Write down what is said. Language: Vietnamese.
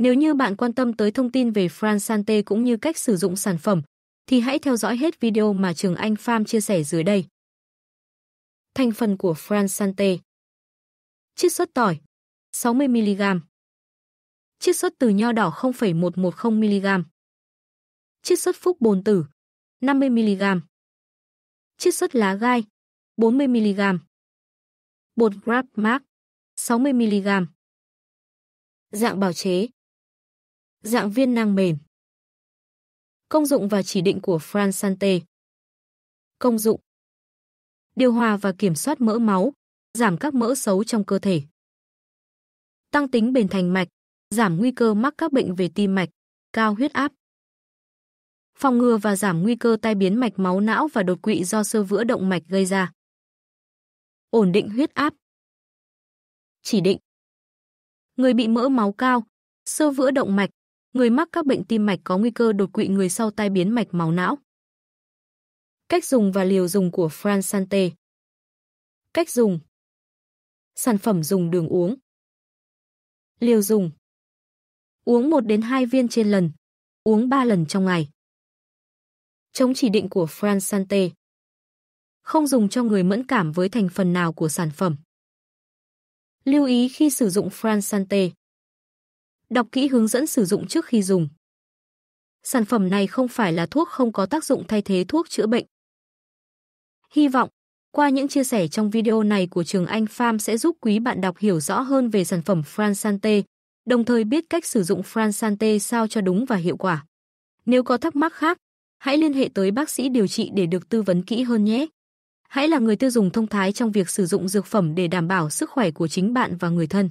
Nếu như bạn quan tâm tới thông tin về Fransante cũng như cách sử dụng sản phẩm, thì hãy theo dõi hết video mà Trường Anh Farm chia sẻ dưới đây. Thành phần của Fransante: Chiết xuất tỏi 60mg Chiết xuất từ nho đỏ 0,110mg Chiết xuất phúc bồn tử 50mg Chiết xuất lá gai 40mg Bột Grab Mark 60mg Dạng bào chế Dạng viên nang mềm. Công dụng và chỉ định của fransante. Công dụng. Điều hòa và kiểm soát mỡ máu, giảm các mỡ xấu trong cơ thể. Tăng tính bền thành mạch, giảm nguy cơ mắc các bệnh về tim mạch, cao huyết áp. Phòng ngừa và giảm nguy cơ tai biến mạch máu não và đột quỵ do sơ vữa động mạch gây ra. Ổn định huyết áp. Chỉ định. Người bị mỡ máu cao, sơ vữa động mạch Người mắc các bệnh tim mạch có nguy cơ đột quỵ người sau tai biến mạch máu não. Cách dùng và liều dùng của Fransante. Cách dùng Sản phẩm dùng đường uống Liều dùng Uống 1 đến 2 viên trên lần, uống 3 lần trong ngày. Chống chỉ định của Fransante. Không dùng cho người mẫn cảm với thành phần nào của sản phẩm. Lưu ý khi sử dụng Fransante. Đọc kỹ hướng dẫn sử dụng trước khi dùng. Sản phẩm này không phải là thuốc không có tác dụng thay thế thuốc chữa bệnh. Hy vọng, qua những chia sẻ trong video này của Trường Anh Farm sẽ giúp quý bạn đọc hiểu rõ hơn về sản phẩm Fransante, đồng thời biết cách sử dụng Fransante sao cho đúng và hiệu quả. Nếu có thắc mắc khác, hãy liên hệ tới bác sĩ điều trị để được tư vấn kỹ hơn nhé. Hãy là người tiêu dùng thông thái trong việc sử dụng dược phẩm để đảm bảo sức khỏe của chính bạn và người thân.